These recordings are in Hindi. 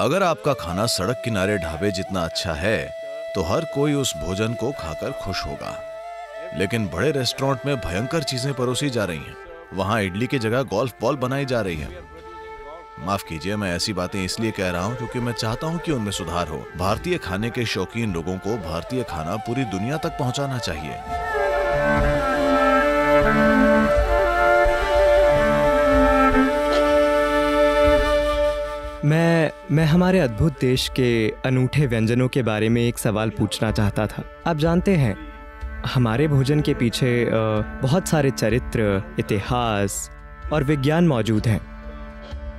अगर आपका खाना सड़क किनारे ढाबे जितना अच्छा है तो हर कोई उस भोजन को खाकर खुश होगा लेकिन बड़े रेस्टोरेंट में भयंकर चीजें परोसी जा रही हैं वहां इडली की जगह गोल्फ बॉल बनाई जा रही है माफ कीजिए मैं ऐसी बातें इसलिए कह रहा हूँ क्योंकि मैं चाहता हूँ कि उनमें सुधार हो भारतीय खाने के शौकीन लोगों को भारतीय खाना पूरी दुनिया तक पहुँचाना चाहिए मैं मैं हमारे अद्भुत देश के अनूठे व्यंजनों के बारे में एक सवाल पूछना चाहता था आप जानते हैं हमारे भोजन के पीछे बहुत सारे चरित्र इतिहास और विज्ञान मौजूद हैं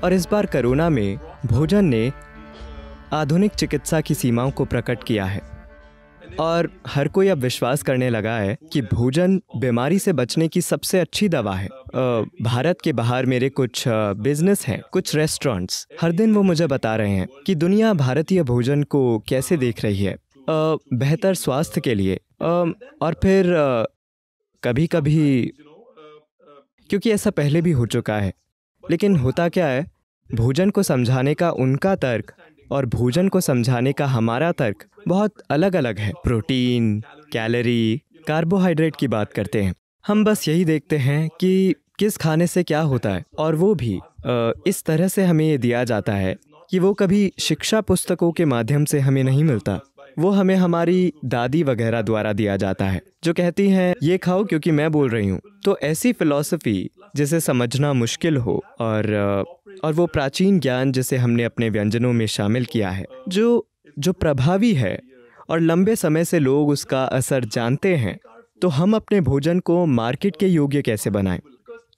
और इस बार कोरोना में भोजन ने आधुनिक चिकित्सा की सीमाओं को प्रकट किया है और हर कोई अब विश्वास करने लगा है कि भोजन बीमारी से बचने की सबसे अच्छी दवा है भारत के बाहर मेरे कुछ बिजनेस हैं कुछ रेस्टोरेंट्स हर दिन वो मुझे बता रहे हैं कि दुनिया भारतीय भोजन को कैसे देख रही है बेहतर स्वास्थ्य के लिए और फिर कभी कभी क्योंकि ऐसा पहले भी हो चुका है लेकिन होता क्या है भोजन को समझाने का उनका तर्क और भोजन को समझाने का हमारा तर्क बहुत अलग अलग है प्रोटीन कैलोरी कार्बोहाइड्रेट की बात करते हैं हम बस यही देखते हैं कि किस खाने से क्या होता है और वो भी इस तरह से हमें ये दिया जाता है कि वो कभी शिक्षा पुस्तकों के माध्यम से हमें नहीं मिलता वो हमें हमारी दादी वगैरह द्वारा दिया जाता है जो कहती हैं ये खाओ क्योंकि मैं बोल रही हूँ तो ऐसी फिलॉसफी जिसे समझना मुश्किल हो और और वो प्राचीन ज्ञान जिसे हमने अपने व्यंजनों में शामिल किया है जो जो प्रभावी है और लंबे समय से लोग उसका असर जानते हैं तो हम अपने भोजन को मार्केट के योग्य कैसे बनाएं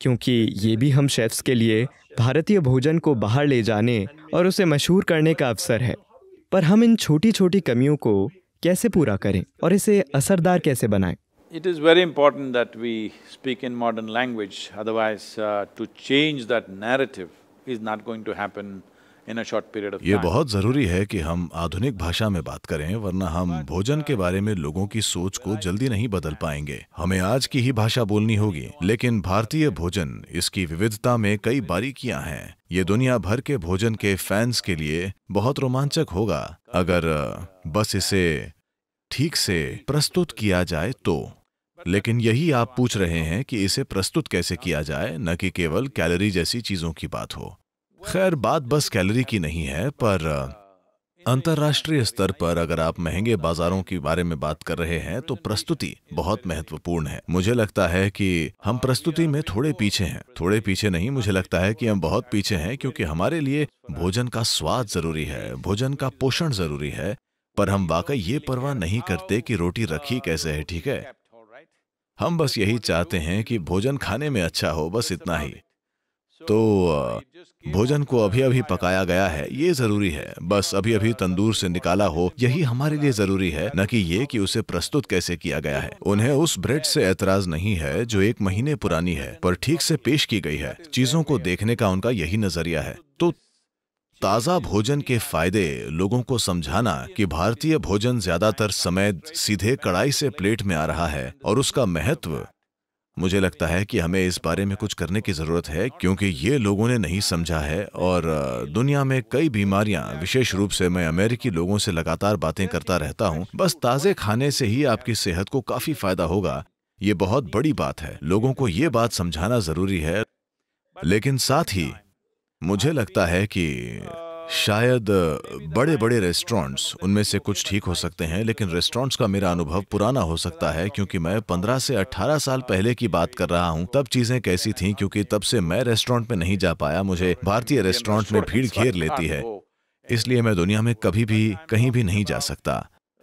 क्योंकि ये भी हम शेफ्स के लिए भारतीय भोजन को बाहर ले जाने और उसे मशहूर करने का अवसर है पर हम इन छोटी छोटी कमियों को कैसे पूरा करें और इसे असरदार कैसे बनाएं? It is very important that we speak in modern language otherwise to change that narrative is not going to happen in a short period of ये बहुत ज़रूरी है कि हम आधुनिक भाषा में बात करें वरना हम भोजन के बारे में लोगों की सोच को जल्दी नहीं बदल पाएंगे हमें आज की ही भाषा बोलनी होगी लेकिन भारतीय भोजन इसकी विविधता में कई बारीकियां हैं ये दुनिया भर के भोजन के फैंस के लिए बहुत रोमांचक होगा अगर बस इसे ठीक से प्रस्तुत किया जाए तो लेकिन यही आप पूछ रहे हैं कि इसे प्रस्तुत कैसे किया जाए न कि केवल कैलोरी जैसी चीजों की बात हो खैर बात बस कैलोरी की नहीं है पर अंतर्राष्ट्रीय स्तर पर अगर आप महंगे बाजारों के बारे में बात कर रहे हैं तो प्रस्तुति बहुत महत्वपूर्ण है मुझे लगता है कि हम प्रस्तुति में थोड़े पीछे हैं थोड़े पीछे नहीं मुझे लगता है कि हम बहुत पीछे हैं क्योंकि हमारे लिए भोजन का स्वाद जरूरी है भोजन का पोषण जरूरी है पर हम वाकई ये परवाह नहीं करते कि रोटी रखी कैसे है ठीक है हम बस यही चाहते हैं कि भोजन खाने में अच्छा हो बस इतना ही तो भोजन को अभी अभी पकाया गया है ये जरूरी है बस अभी अभी तंदूर से निकाला हो यही हमारे लिए जरूरी है न कि ये कि उसे प्रस्तुत कैसे किया गया है उन्हें उस ब्रेड से ऐतराज नहीं है जो एक महीने पुरानी है पर ठीक से पेश की गई है चीजों को देखने का उनका यही नजरिया है तो ताज़ा भोजन के फायदे लोगों को समझाना कि भारतीय भोजन ज्यादातर समय सीधे कड़ाई से प्लेट में आ रहा है और उसका महत्व मुझे लगता है कि हमें इस बारे में कुछ करने की ज़रूरत है क्योंकि ये लोगों ने नहीं समझा है और दुनिया में कई बीमारियां विशेष रूप से मैं अमेरिकी लोगों से लगातार बातें करता रहता हूं। बस ताज़े खाने से ही आपकी सेहत को काफ़ी फ़ायदा होगा ये बहुत बड़ी बात है लोगों को ये बात समझाना ज़रूरी है लेकिन साथ ही मुझे लगता है कि शायद बड़े बड़े रेस्टोरेंट्स उनमें से कुछ ठीक हो सकते हैं लेकिन रेस्टोरेंट्स का मेरा अनुभव पुराना हो सकता है क्योंकि मैं 15 से 18 साल पहले की बात कर रहा हूं तब चीजें कैसी थीं क्योंकि तब से मैं रेस्टोरेंट में नहीं जा पाया मुझे भारतीय रेस्टोरेंट में भीड़ घेर लेती है इसलिए मैं दुनिया में कभी भी कहीं भी नहीं जा सकता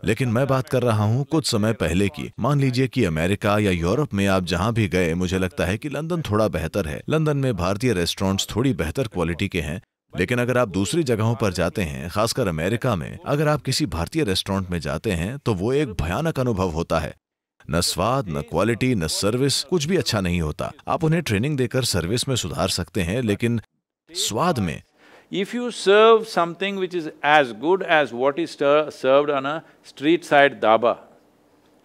लेकिन मैं बात कर रहा हूँ कुछ समय पहले की मान लीजिए कि अमेरिका या यूरोप में आप जहाँ भी गए मुझे लगता है कि लंदन थोड़ा बेहतर है लंदन में भारतीय रेस्टोरेंट्स थोड़ी बेहतर क्वालिटी के हैं लेकिन अगर आप दूसरी जगहों पर जाते हैं खासकर अमेरिका में अगर आप किसी भारतीय रेस्टोरेंट में जाते हैं तो वो एक भयानक अनुभव होता है न स्वाद न क्वालिटी न सर्विस कुछ भी अच्छा नहीं होता आप उन्हें ट्रेनिंग देकर सर्विस में सुधार सकते हैं लेकिन स्वाद में if you serve something which is as good as what is serve on a street side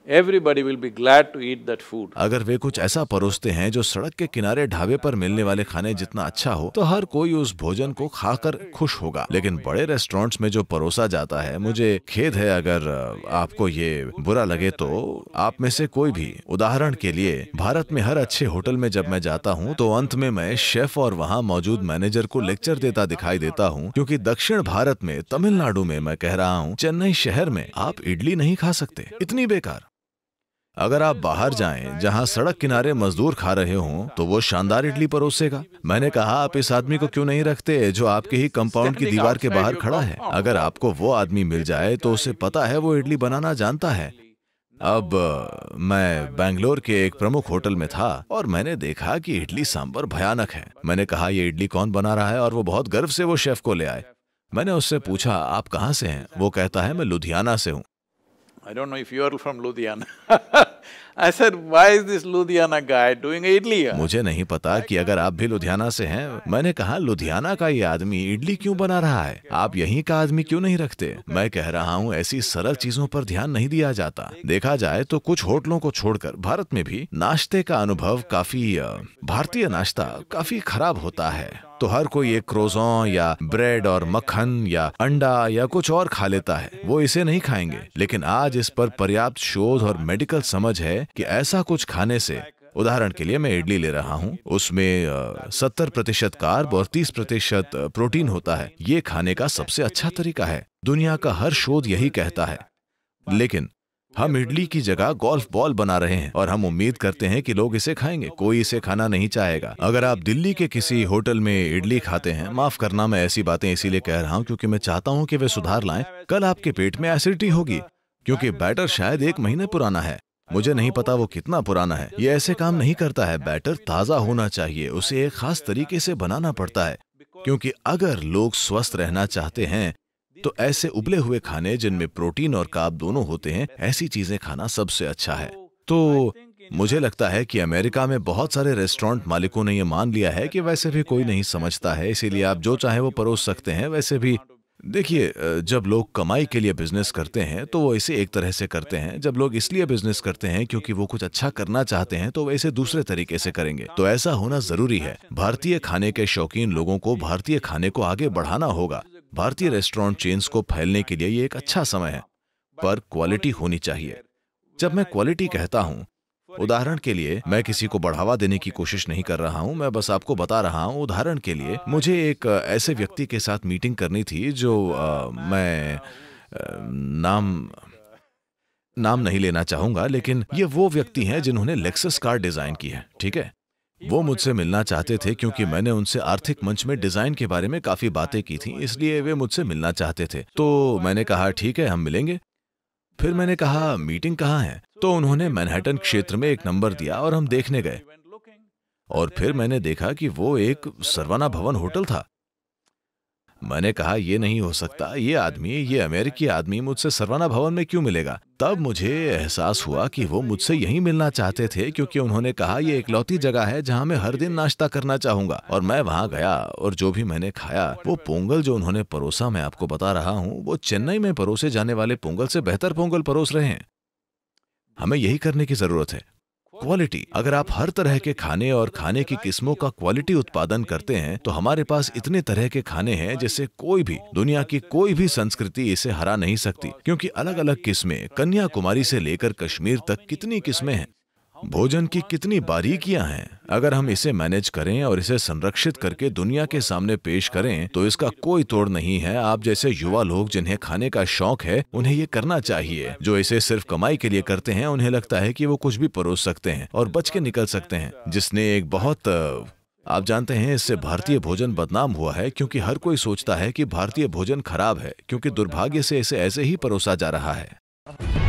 everybody will be glad to eat that food. अगर वे कुछ ऐसा परोसते हैं जो सड़क के किनारे ढाबे पर मिलने वाले खाने जितना अच्छा हो तो हर कोई उस भोजन को खाकर खुश होगा लेकिन बड़े रेस्टोरेंट्स में जो परोसा जाता है मुझे खेद है अगर आपको ये बुरा लगे तो आप में से कोई भी उदाहरण के लिए भारत में हर अच्छे होटल में जब मैं जाता हूँ तो अंत में मैं शेफ और वहाँ मौजूद मैनेजर को लेक्चर देता दिखाई देता हूँ क्यूँकी दक्षिण भारत में तमिलनाडु में मैं कह रहा हूँ चेन्नई शहर में आप इडली नहीं खा सकते इतनी बेकार अगर आप बाहर जाएं जहां सड़क किनारे मजदूर खा रहे हों तो वो शानदार इडली परोसेगा मैंने कहा आप इस आदमी को क्यों नहीं रखते जो आपके ही कंपाउंड की दीवार के बाहर खड़ा है अगर आपको वो आदमी मिल जाए तो उसे पता है वो इडली बनाना जानता है अब मैं बैंगलोर के एक प्रमुख होटल में था और मैंने देखा कि इडली सांबर भयानक है मैंने कहा ये इडली कौन बना रहा है और वो बहुत गर्व से वो शेफ को ले आए मैंने उससे पूछा आप कहाँ से हैं वो कहता है मैं लुधियाना से हूँ I don't know if you are from Ludhiana I said, why is this Ludhiana guy doing idli? मुझे नहीं पता कि अगर आप भी लुधियाना से हैं मैंने कहा लुधियाना का ये आदमी इडली क्यों बना रहा है आप यहीं का आदमी क्यों नहीं रखते मैं कह रहा हूँ ऐसी सरल चीजों पर ध्यान नहीं दिया जाता देखा जाए तो कुछ होटलों को छोड़कर भारत में भी नाश्ते का अनुभव काफी भारतीय नाश्ता काफी खराब होता है तो हर कोई एक क्रोजों या ब्रेड और मक्खन या अंडा या कुछ और खा लेता है वो इसे नहीं खाएंगे लेकिन आज इस पर पर्याप्त शोध और मेडिकल समझ समझ है कि ऐसा कुछ खाने से उदाहरण के लिए मैं इडली ले रहा हूँ उसमें सत्तर प्रतिशत कार्ब और तीस प्रतिशत प्रोटीन होता है ये खाने का सबसे अच्छा तरीका है दुनिया का हर शोध यही कहता है लेकिन हम इडली की जगह गोल्फ बॉल बना रहे हैं और हम उम्मीद करते हैं कि लोग इसे खाएंगे कोई इसे खाना नहीं चाहेगा अगर आप दिल्ली के किसी होटल में इडली खाते हैं माफ करना मैं ऐसी बातें इसीलिए कह रहा हूँ क्योंकि मैं चाहता हूँ कि वे सुधार लाएं कल आपके पेट में एसिडिटी होगी क्योंकि बैटर शायद एक महीने पुराना है मुझे नहीं पता वो कितना पुराना है ये ऐसे काम नहीं करता है बैटर ताज़ा होना चाहिए उसे एक खास तरीके से बनाना पड़ता है क्योंकि अगर लोग स्वस्थ रहना चाहते हैं तो ऐसे उबले हुए खाने जिनमें प्रोटीन और काब दोनों होते हैं ऐसी चीजें खाना सबसे अच्छा है तो मुझे लगता है कि अमेरिका में बहुत सारे रेस्टोरेंट मालिकों ने यह मान लिया है कि वैसे भी कोई नहीं समझता है इसीलिए आप जो चाहे वो परोस सकते हैं वैसे भी देखिए जब लोग कमाई के लिए बिजनेस करते हैं तो वो इसे एक तरह से करते हैं जब लोग इसलिए बिजनेस करते हैं क्योंकि वो कुछ अच्छा करना चाहते हैं तो वो इसे दूसरे तरीके से करेंगे तो ऐसा होना जरूरी है भारतीय खाने के शौकीन लोगों को भारतीय खाने को आगे बढ़ाना होगा भारतीय रेस्टोरेंट चेन्स को फैलने के लिए ये एक अच्छा समय है पर क्वालिटी होनी चाहिए जब मैं क्वालिटी कहता हूँ उदाहरण के लिए मैं किसी को बढ़ावा देने की कोशिश नहीं कर रहा हूं मैं बस आपको बता रहा हूँ उदाहरण के लिए मुझे एक ऐसे व्यक्ति के साथ मीटिंग करनी थी जो आ, मैं आ, नाम नाम नहीं लेना चाहूंगा लेकिन ये वो व्यक्ति हैं जिन्होंने लेक्सस कार डिजाइन की है ठीक है वो मुझसे मिलना चाहते थे क्योंकि मैंने उनसे आर्थिक मंच में डिजाइन के बारे में काफी बातें की थी इसलिए वे मुझसे मिलना चाहते थे तो मैंने कहा ठीक है हम मिलेंगे फिर मैंने कहा मीटिंग कहाँ है तो उन्होंने मैनहट्टन क्षेत्र में एक नंबर दिया और हम देखने गए और फिर मैंने देखा कि वो एक सरवाना भवन होटल था मैंने कहा यह नहीं हो सकता ये आदमी ये अमेरिकी आदमी मुझसे सरवाना भवन में क्यों मिलेगा तब मुझे एहसास हुआ कि वो मुझसे यही मिलना चाहते थे क्योंकि उन्होंने कहा ये इकलौती जगह है जहाँ मैं हर दिन नाश्ता करना चाहूंगा और मैं वहाँ गया और जो भी मैंने खाया वो पोंगल जो उन्होंने परोसा मैं आपको बता रहा हूँ वो चेन्नई में परोसे जाने वाले पोंगल से बेहतर पोंगल परोस रहे हैं हमें यही करने की जरूरत है क्वालिटी अगर आप हर तरह के खाने और खाने की किस्मों का क्वालिटी उत्पादन करते हैं तो हमारे पास इतने तरह के खाने हैं जिसे कोई भी दुनिया की कोई भी संस्कृति इसे हरा नहीं सकती क्योंकि अलग अलग किस्में कन्याकुमारी से लेकर कश्मीर तक कितनी किस्में हैं भोजन की कितनी बारीकियां हैं अगर हम इसे मैनेज करें और इसे संरक्षित करके दुनिया के सामने पेश करें तो इसका कोई तोड़ नहीं है आप जैसे युवा लोग जिन्हें खाने का शौक है उन्हें ये करना चाहिए जो इसे सिर्फ कमाई के लिए करते हैं उन्हें लगता है कि वो कुछ भी परोस सकते हैं और बच के निकल सकते हैं जिसने एक बहुत आप जानते हैं इससे भारतीय भोजन बदनाम हुआ है क्योंकि हर कोई सोचता है कि भारतीय भोजन खराब है क्योंकि दुर्भाग्य से इसे ऐसे ही परोसा जा रहा है